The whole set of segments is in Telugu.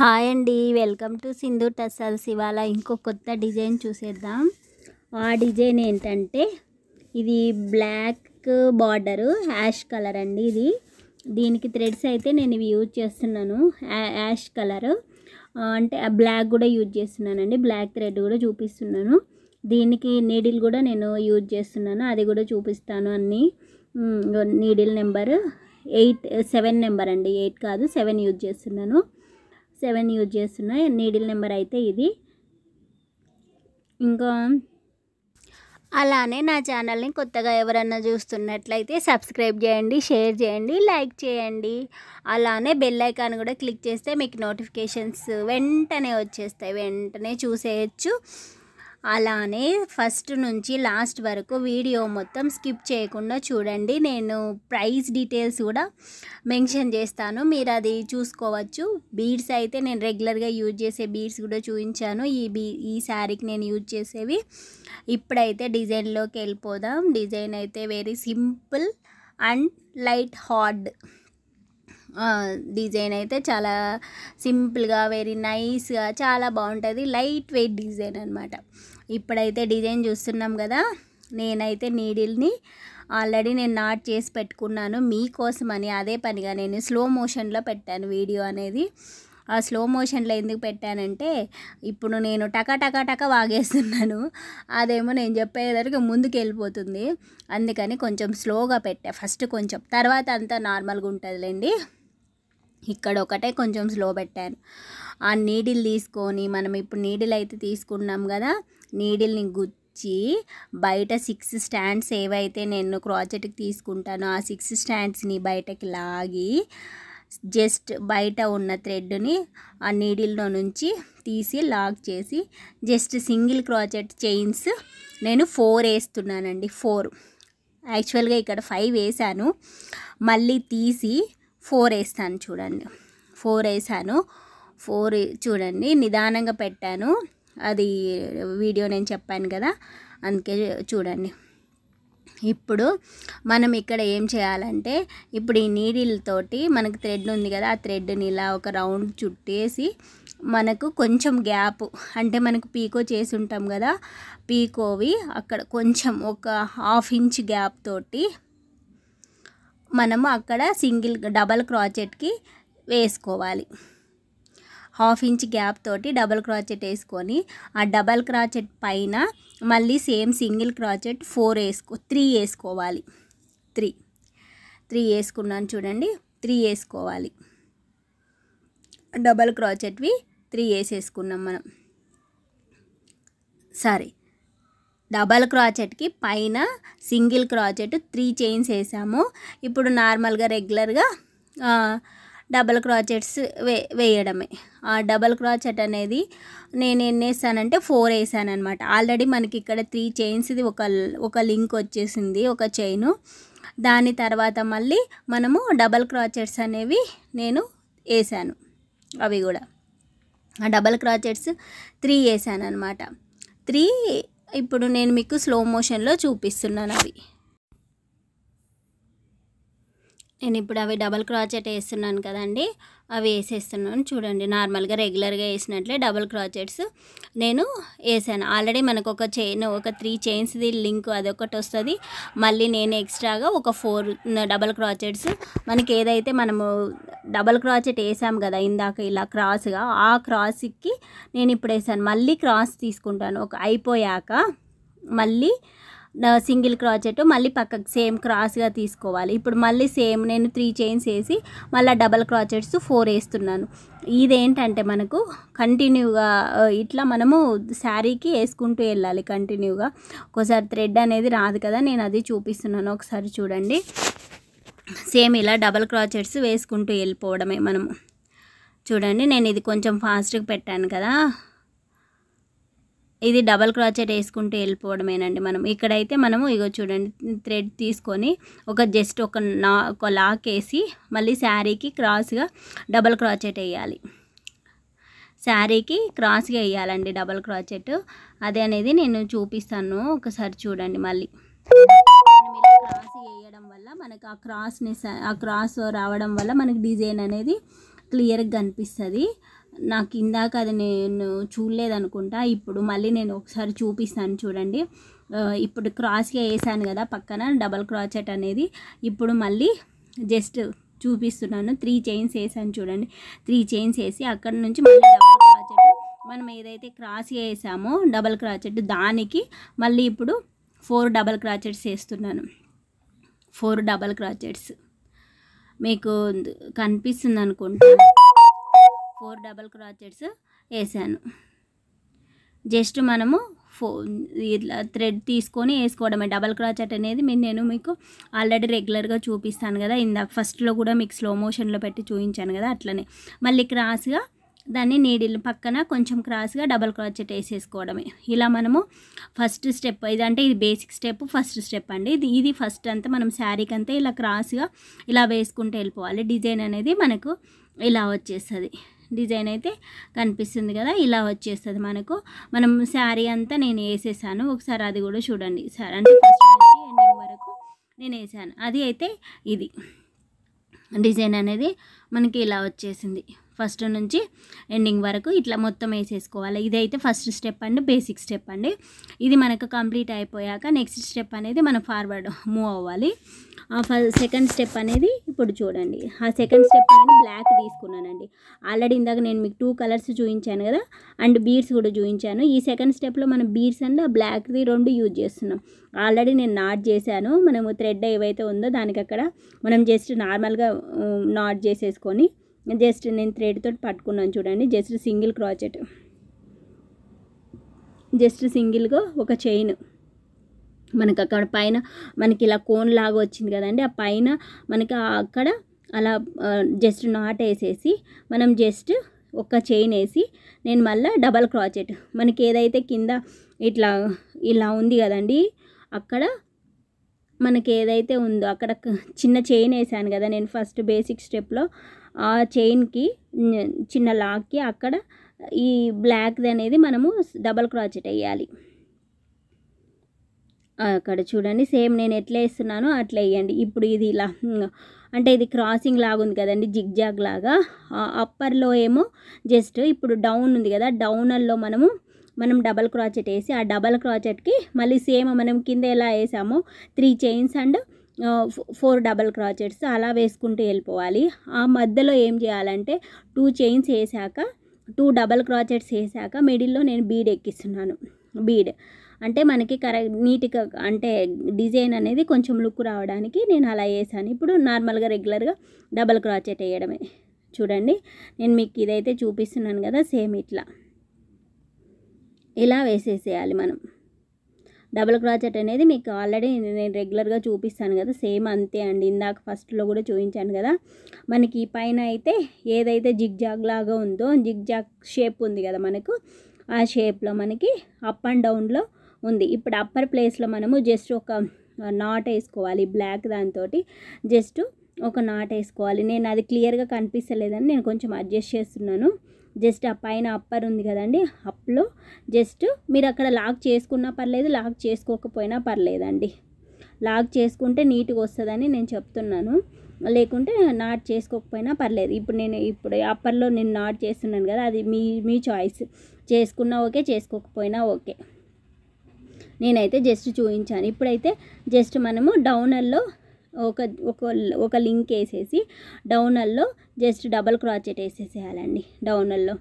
హాయ్ అండి వెల్కమ్ టు సింధు టస్సల్స్ ఇవాళ ఇంకో కొత్త డిజైన్ చూసేద్దాం ఆ డిజైన్ ఏంటంటే ఇది బ్లాక్ బార్డరు యాష్ కలర్ అండి ఇది దీనికి థ్రెడ్స్ అయితే నేను ఇవి యూజ్ చేస్తున్నాను యాష్ కలరు అంటే ఆ బ్లాక్ కూడా యూజ్ చేస్తున్నానండి బ్లాక్ థ్రెడ్ కూడా చూపిస్తున్నాను దీనికి నీడిల్ కూడా నేను యూజ్ చేస్తున్నాను అది కూడా చూపిస్తాను అన్నీ needle number eight seven number అండి ఎయిట్ కాదు సెవెన్ యూజ్ చేస్తున్నాను సెవెన్ యూజ్ చేస్తున్నా నీడిల్ నెంబర్ అయితే ఇది ఇంకా అలానే నా ఛానల్ని కొత్తగా ఎవరన్నా చూస్తున్నట్లయితే సబ్స్క్రైబ్ చేయండి షేర్ చేయండి లైక్ చేయండి అలానే బెల్ ఐకాన్ కూడా క్లిక్ చేస్తే మీకు నోటిఫికేషన్స్ వెంటనే వచ్చేస్తాయి వెంటనే చూసేయచ్చు అలానే ఫస్ట్ నుంచి లాస్ట్ వరకు వీడియో మొత్తం స్కిప్ చేయకుండా చూడండి నేను ప్రైస్ డీటెయిల్స్ కూడా మెన్షన్ చేస్తాను మీరు అది చూసుకోవచ్చు బీడ్స్ అయితే నేను రెగ్యులర్గా యూజ్ చేసే బీడ్స్ కూడా చూపించాను ఈ బీ ఈ శారీకి నేను యూజ్ చేసేవి ఇప్పుడైతే డిజైన్లోకి వెళ్ళిపోదాం డిజైన్ అయితే very simple and light hard design అయితే చాలా సింపుల్గా వెరీ నైస్గా చాలా బాగుంటుంది లైట్ వెయిట్ డిజైన్ అనమాట ఇప్పుడైతే డిజైన్ చూస్తున్నాం కదా నేనైతే నీడిల్ని ఆల్రెడీ నేను నాట్ చేసి పెట్టుకున్నాను మీకోసమని అదే పనిగా నేను స్లో మోషన్లో పెట్టాను వీడియో అనేది ఆ స్లో మోషన్లో ఎందుకు పెట్టానంటే ఇప్పుడు నేను టక టక టక వాగేస్తున్నాను అదేమో నేను చెప్పేదరికి ముందుకు వెళ్ళిపోతుంది అందుకని కొంచెం స్లోగా పెట్టా ఫస్ట్ కొంచెం తర్వాత అంతా నార్మల్గా ఉంటుందిలేండి ఇక్కడ ఒకటే కొంచెం స్లో పెట్టాను ఆ నీడిల్ తీసుకొని మనం ఇప్పుడు నీడిల్ అయితే తీసుకున్నాం కదా నీడిల్ని గుచ్చి బయట సిక్స్ స్టాండ్స్ ఏవైతే నేను క్రాచెట్కి తీసుకుంటానో ఆ సిక్స్ స్టాండ్స్ని బయటకి లాగి జస్ట్ బయట ఉన్న థ్రెడ్ని ఆ నీడిల్లో నుంచి తీసి లాక్ చేసి జస్ట్ సింగిల్ క్రాచెట్ చైన్స్ నేను ఫోర్ వేస్తున్నానండి ఫోర్ యాక్చువల్గా ఇక్కడ ఫైవ్ వేసాను మళ్ళీ తీసి ఫోర్ వేస్తాను చూడండి ఫోర్ వేసాను ఫోర్ చూడండి నిదానంగా పెట్టాను అది వీడియో నేను చెప్పాను కదా అందుకే చూడండి ఇప్పుడు మనం ఇక్కడ ఏం చేయాలంటే ఇప్పుడు ఈ నీడిల్తోటి మనకు థ్రెడ్ ఉంది కదా ఆ థ్రెడ్ని ఇలా ఒక రౌండ్ చుట్టేసి మనకు కొంచెం గ్యాప్ అంటే మనకు పీకో చేసి ఉంటాం కదా పీకోవి అక్కడ కొంచెం ఒక హాఫ్ ఇంచ్ గ్యాప్ తోటి మనము అక్కడ సింగిల్ డబల్ క్రాచెట్కి వేసుకోవాలి హాఫ్ ఇంచ్ గ్యాప్ తోటి డబల్ క్రాచెట్ వేసుకొని ఆ డబల్ క్రాచెట్ పైన మళ్ళీ సేమ్ సింగిల్ క్రాచెట్ ఫోర్ వేసుకో త్రీ వేసుకోవాలి త్రీ త్రీ వేసుకున్నాను చూడండి త్రీ వేసుకోవాలి డబల్ క్రాచెట్వి త్రీ వేసేసుకున్నాం మనం సరే డబల్ క్రాచెట్కి పైన సింగిల్ క్రాచెట్ త్రీ చైన్స్ వేసాము ఇప్పుడు నార్మల్గా రెగ్యులర్గా డబల్ క్రాచెట్స్ వే వేయడమే ఆ డబల్ క్రాచెట్ అనేది నేను ఎన్ని వేసానంటే ఫోర్ వేసాను అనమాట ఆల్రెడీ మనకి ఇక్కడ త్రీ చైన్స్ది ఒక ఒక లింక్ వచ్చేసింది ఒక చైను దాని తర్వాత మళ్ళీ మనము డబల్ క్రాచెట్స్ అనేవి నేను వేసాను అవి కూడా ఆ డబల్ క్రాచెట్స్ త్రీ వేసాను అనమాట త్రీ ఇప్పుడు నేను మీకు స్లో మోషన్లో చూపిస్తున్నాను అవి నేను ఇప్పుడు అవి డబల్ క్రాచెట్ వేస్తున్నాను కదండి అవి వేసేస్తున్నాను చూడండి నార్మల్గా రెగ్యులర్గా వేసినట్లే డబల్ క్రాచెట్స్ నేను వేసాను ఆల్రెడీ మనకు ఒక చైన్ ఒక త్రీ చైన్స్ది లింక్ అదొకటి వస్తుంది మళ్ళీ నేను ఎక్స్ట్రాగా ఒక ఫోర్ డబల్ క్రాచెట్స్ మనకి ఏదైతే మనము డబల్ క్రాచెట్ వేసాము కదా ఇందాక ఇలా క్రాస్గా ఆ క్రాస్కి నేను ఇప్పుడు వేసాను మళ్ళీ క్రాస్ తీసుకుంటాను ఒక అయిపోయాక మళ్ళీ సింగిల్ క్రాచెట్ మళ్ళీ పక్కకు సేమ్ క్రాస్గా తీసుకోవాలి ఇప్పుడు మళ్ళీ సేమ్ నేను త్రీ చైన్స్ వేసి మళ్ళీ డబల్ క్రాచెట్స్ ఫోర్ వేస్తున్నాను ఇదేంటంటే మనకు కంటిన్యూగా ఇట్లా మనము శారీకి వేసుకుంటూ వెళ్ళాలి కంటిన్యూగా ఒకసారి థ్రెడ్ అనేది రాదు కదా నేను అది చూపిస్తున్నాను ఒకసారి చూడండి సేమ్ ఇలా డబల్ క్రాచెట్స్ వేసుకుంటూ వెళ్ళిపోవడమే మనము చూడండి నేను ఇది కొంచెం ఫాస్ట్గా పెట్టాను కదా ఇది డబల్ క్రాచెట్ వేసుకుంటూ వెళ్ళిపోవడమేనండి మనం ఇక్కడైతే మనము ఇగో చూడండి థ్రెడ్ తీసుకొని ఒక జస్ట్ ఒక నా ఒక లాక్ వేసి మళ్ళీ శారీకి క్రాస్గా డబల్ క్రాచెట్ వేయాలి శారీకి క్రాస్గా వేయాలండి డబల్ క్రాచెట్ అదే అనేది నేను చూపిస్తాను ఒకసారి చూడండి మళ్ళీ ఇలా క్రాస్ వేయడం వల్ల మనకు ఆ క్రాస్నెస్ ఆ క్రాస్ రావడం వల్ల మనకి డిజైన్ అనేది క్లియర్గా కనిపిస్తుంది నాకు ఇందాక అది నేను చూడలేదు అనుకుంటా ఇప్పుడు మళ్ళీ నేను ఒకసారి చూపిస్తాను చూడండి ఇప్పుడు క్రాస్గా వేసాను కదా పక్కన డబల్ క్రాచెట్ అనేది ఇప్పుడు మళ్ళీ జస్ట్ చూపిస్తున్నాను త్రీ చైన్స్ వేసాను చూడండి త్రీ చైన్స్ వేసి అక్కడ నుంచి మళ్ళీ డబల్ క్రాచెట్ మనం ఏదైతే క్రాస్ వేసామో డబల్ క్రాచెట్ దానికి మళ్ళీ ఇప్పుడు ఫోర్ డబల్ క్రాచెట్స్ వేస్తున్నాను ఫోర్ డబల్ క్రాచెట్స్ మీకు కనిపిస్తుంది అనుకుంటా ఫోర్ డబల్ క్రాచెట్స్ వేసాను జస్ట్ మనము ఫో ఇట్లా థ్రెడ్ తీసుకొని వేసుకోవడమే డబల్ క్రాచెట్ అనేది మీరు నేను మీకు ఆల్రెడీ రెగ్యులర్గా చూపిస్తాను కదా ఇందాక ఫస్ట్లో కూడా మీకు స్లో మోషన్లో పెట్టి చూపించాను కదా అట్లనే మళ్ళీ క్రాస్గా దాన్ని నీడిల్ పక్కన కొంచెం క్రాస్గా డబల్ క్రాచెట్ వేసేసుకోవడమే ఇలా మనము ఫస్ట్ స్టెప్ ఇదంటే ఇది బేసిక్ స్టెప్ ఫస్ట్ స్టెప్ అండి ఇది ఇది ఫస్ట్ అంతా మనం శారీకి అంతా ఇలా క్రాస్గా ఇలా వేసుకుంటూ వెళ్ళిపోవాలి డిజైన్ అనేది మనకు ఇలా వచ్చేస్తుంది డిజైన్ అయితే కనిపిస్తుంది కదా ఇలా వచ్చేస్తుంది మనకు మనం శారీ అంతా నేను వేసేసాను ఒకసారి అది కూడా చూడండి సార్ అంటే ఫస్ట్ నుంచి ఎండింగ్ వరకు నేను వేసాను అది అయితే ఇది డిజైన్ అనేది మనకి ఇలా వచ్చేసింది ఫస్ట్ నుంచి ఎండింగ్ వరకు ఇట్లా మొత్తం వేసేసుకోవాలి ఇదైతే ఫస్ట్ స్టెప్ అండి బేసిక్ స్టెప్ అండి ఇది మనకు కంప్లీట్ అయిపోయాక నెక్స్ట్ స్టెప్ అనేది మనం ఫార్వర్డ్ మూవ్ అవ్వాలి సెకండ్ స్టెప్ అనేది ఇప్పుడు చూడండి ఆ సెకండ్ స్టెప్ నేను బ్లాక్ తీసుకున్నానండి ఆల్రెడీ ఇందాక నేను మీకు టూ కలర్స్ చూపించాను కదా అండ్ బీడ్స్ కూడా చూపించాను ఈ సెకండ్ స్టెప్లో మనం బీడ్స్ అండ్ బ్లాక్ది రెండు యూజ్ చేస్తున్నాం ఆల్రెడీ నేను నాట్ చేశాను మనము థ్రెడ్ ఏవైతే ఉందో దానికి అక్కడ మనం జస్ట్ నార్మల్గా నాట్ చేసేసుకొని జస్ట్ నేను తోటి పట్టుకున్నాను చూడండి జస్ట్ సింగిల్ క్రాచెట్ జస్ట్ సింగిల్గా ఒక చైన్ మనకు అక్కడ పైన మనకి ఇలా కోన్ లాగా వచ్చింది కదండి ఆ పైన మనకి అక్కడ అలా జస్ట్ నాట్ వేసేసి మనం జస్ట్ ఒక చైన్ వేసి నేను మళ్ళీ డబల్ క్రాచెట్ మనకి ఏదైతే కింద ఇట్లా ఇలా ఉంది కదండి అక్కడ మనకి ఏదైతే ఉందో అక్కడ చిన్న చైన్ వేసాను కదా నేను ఫస్ట్ బేసిక్ స్టెప్లో ఆ చైన్కి చిన్న లాక్కి అక్కడ ఈ బ్లాక్ది అనేది మనము డబల్ క్రాచెట్ వేయాలి అక్కడ చూడండి సేమ్ నేను ఎట్లా వేస్తున్నానో అట్లా వేయండి ఇప్పుడు ఇది ఇలా అంటే ఇది క్రాసింగ్ లాగా ఉంది కదండి జిగ్జాగ్ లాగా అప్పర్లో ఏమో జస్ట్ ఇప్పుడు డౌన్ ఉంది కదా డౌనర్లో మనము మనం డబల్ క్రాచెట్ వేసి ఆ డబల్ క్రాచెట్కి మళ్ళీ సేమ్ మనం కింద ఎలా వేసామో three chains and four double crochets అలా వేసుకుంటూ వెళ్ళిపోవాలి ఆ మధ్యలో ఏం చేయాలంటే టూ చైన్స్ వేసాక టూ డబల్ క్రాచెట్స్ వేసాక మిడిల్లో నేను బీడ్ ఎక్కిస్తున్నాను బీడ్ అంటే మనకి కరెక్ట్ నీట్గా అంటే డిజైన్ అనేది కొంచెం లుక్ రావడానికి నేను అలా వేసాను ఇప్పుడు నార్మల్గా రెగ్యులర్గా డబల్ క్రాచెట్ వేయడమే చూడండి నేను మీకు ఇదైతే చూపిస్తున్నాను కదా సేమ్ ఇట్లా ఇలా వేసేసేయాలి మనం డబల్ క్రాచెట్ అనేది మీకు ఆల్రెడీ నేను రెగ్యులర్గా చూపిస్తాను కదా సేమ్ అంతే అండి ఇందాక ఫస్ట్లో కూడా చూపించాను కదా మనకి పైన అయితే ఏదైతే జిగ్ జాగ్ లాగా ఉందో జిగ్ జాగ్ షేప్ ఉంది కదా మనకు ఆ షేప్లో మనకి అప్ అండ్ డౌన్లో ఉంది ఇప్పుడు అప్పర్ ప్లేస్లో మనము జస్ట్ ఒక నాట్ వేసుకోవాలి బ్లాక్ దాంతో జస్ట్ ఒక నాట్ వేసుకోవాలి నేను అది క్లియర్గా కనిపిస్తలేదని నేను కొంచెం అడ్జస్ట్ చేస్తున్నాను జస్ట్ ఆ పైన అప్పర్ ఉంది కదండి అప్లో జస్ట్ మీరు అక్కడ లాక్ చేసుకున్నా పర్లేదు లాక్ చేసుకోకపోయినా పర్లేదండి లాక్ చేసుకుంటే నీట్గా వస్తుందని నేను చెప్తున్నాను లేకుంటే నాట్ చేసుకోకపోయినా పర్లేదు ఇప్పుడు నేను ఇప్పుడు అప్పర్లో నేను నాట్ చేస్తున్నాను కదా అది మీ మీ చాయిస్ చేసుకున్నా ఓకే చేసుకోకపోయినా ఓకే నేనైతే జస్ట్ చూపించాను ఇప్పుడైతే జస్ట్ మనము డౌనర్లో ఒక ఒక ఒక లింక్ వేసేసి డౌనల్లో జస్ట్ డబల్ క్రాచెట్ వేసేసేయాలండి డౌనల్లో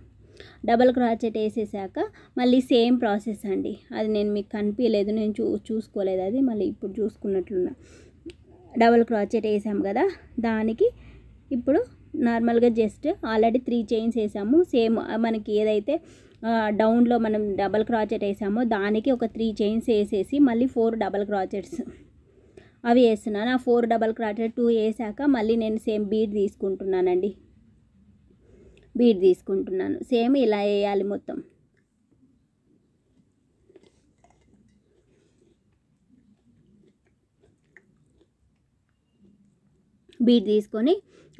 డబల్ క్రాచెట్ వేసేసాక మళ్ళీ సేమ్ ప్రాసెస్ అండి అది నేను మీకు కనిపించలేదు నేను చూ చూసుకోలేదు అది మళ్ళీ ఇప్పుడు చూసుకున్నట్లున్నా డబల్ క్రాచెట్ వేసాము కదా దానికి ఇప్పుడు నార్మల్గా జస్ట్ ఆల్రెడీ త్రీ చైన్స్ వేసాము సేమ్ మనకి ఏదైతే డౌన్లో మనం డబల్ క్రాచెట్ వేసామో దానికి ఒక త్రీ చైన్స్ వేసేసి మళ్ళీ ఫోర్ డబల్ క్రాచెట్స్ అవి వేస్తున్నాను ఆ ఫోర్ డబల్ క్రాటెడ్ టూ వేసాక మళ్ళీ నేను సేమ్ బీడ్ తీసుకుంటున్నానండి బీడ్ తీసుకుంటున్నాను సేమ్ ఇలా వేయాలి మొత్తం బీడ్ తీసుకొని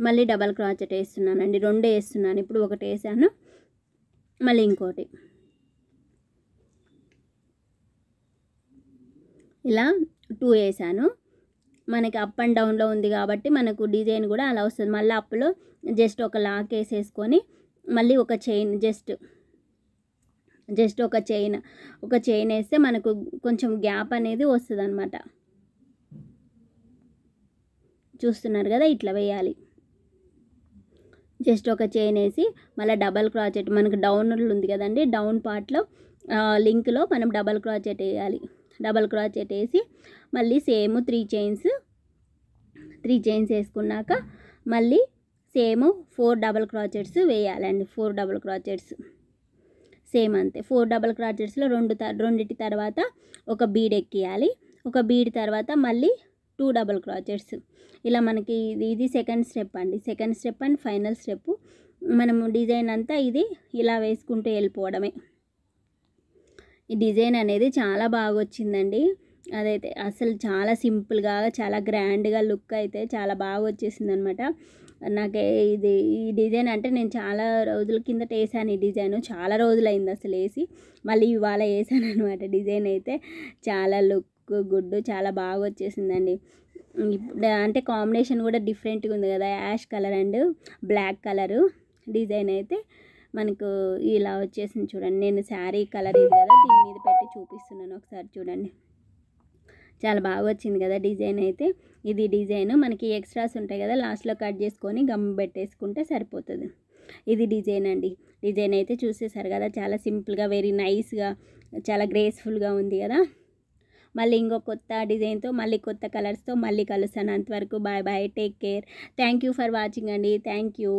మళ్ళీ డబల్ క్రాచెట్ వేస్తున్నానండి రెండు వేస్తున్నాను ఇప్పుడు ఒకటి వేసాను మళ్ళీ ఇంకోటి ఇలా టూ వేసాను మనకి అప్ అండ్ డౌన్లో ఉంది కాబట్టి మనకు డిజైన్ కూడా అలా వస్తుంది మళ్ళీ అప్పులో జస్ట్ ఒక లాక్ వేసేసుకొని మళ్ళీ ఒక చైన్ జస్ట్ జస్ట్ ఒక చైన్ ఒక చైన్ వేస్తే మనకు కొంచెం గ్యాప్ అనేది వస్తుంది అనమాట చూస్తున్నారు కదా ఇట్లా వేయాలి జస్ట్ ఒక చైన్ వేసి మళ్ళీ డబల్ క్రాచెట్ మనకు డౌన్ ఉంది కదండి డౌన్ పార్ట్లో లింక్లో మనం డబల్ క్రాచెట్ వేయాలి డబల్ క్రాచెట్ వేసి మళ్ళీ same three chains three chains వేసుకున్నాక మళ్ళీ సేమ్ ఫోర్ డబల్ క్రాచెట్స్ వేయాలండి ఫోర్ డబల్ క్రాచెట్స్ సేమ్ అంతే ఫోర్ డబల్ క్రాచెట్స్లో రెండు త రెండింటి తర్వాత ఒక బీడ్ ఎక్కియాలి ఒక బీడ్ తర్వాత మళ్ళీ టూ డబల్ క్రాచెట్స్ ఇలా మనకి ఇది ఇది సెకండ్ స్టెప్ అండి second step and final step మనము డిజైన్ అంతా ఇది ఇలా వేసుకుంటూ వెళ్ళిపోవడమే ఈ డిజైన్ అనేది చాలా బాగా వచ్చిందండి అదైతే అసలు చాలా సింపుల్గా చాలా గ్రాండ్గా లుక్ అయితే చాలా బాగా వచ్చేసింది అనమాట నాకు ఇది ఈ డిజైన్ అంటే నేను చాలా రోజుల కిందట వేసాను ఈ డిజైన్ చాలా రోజులైంది అసలు వేసి మళ్ళీ ఇవాళ వేసాను అనమాట డిజైన్ అయితే చాలా లుక్ గుడ్ చాలా బాగా వచ్చేసిందండి అంటే కాంబినేషన్ కూడా డిఫరెంట్గా ఉంది కదా ash colour and black colour design అయితే మనకు ఇలా వచ్చేసింది చూడండి నేను శారీ కలర్ ఇది కదా దీని మీద పెట్టి చూపిస్తున్నాను ఒకసారి చూడండి చాలా బాగా వచ్చింది కదా డిజైన్ అయితే ఇది డిజైన్ మనకి ఎక్స్ట్రాస్ ఉంటాయి కదా లాస్ట్లో కట్ చేసుకొని గమ్ పెట్టేసుకుంటే సరిపోతుంది ఇది డిజైన్ అండి డిజైన్ అయితే చూసేసారు కదా చాలా సింపుల్గా వెరీ నైస్గా చాలా గ్రేస్ఫుల్గా ఉంది కదా మళ్ళీ ఇంకో కొత్త డిజైన్తో మళ్ళీ కొత్త కలర్స్తో మళ్ళీ కలుస్తాను అంతవరకు bye bye take care thank you for watching అండి థ్యాంక్ యూ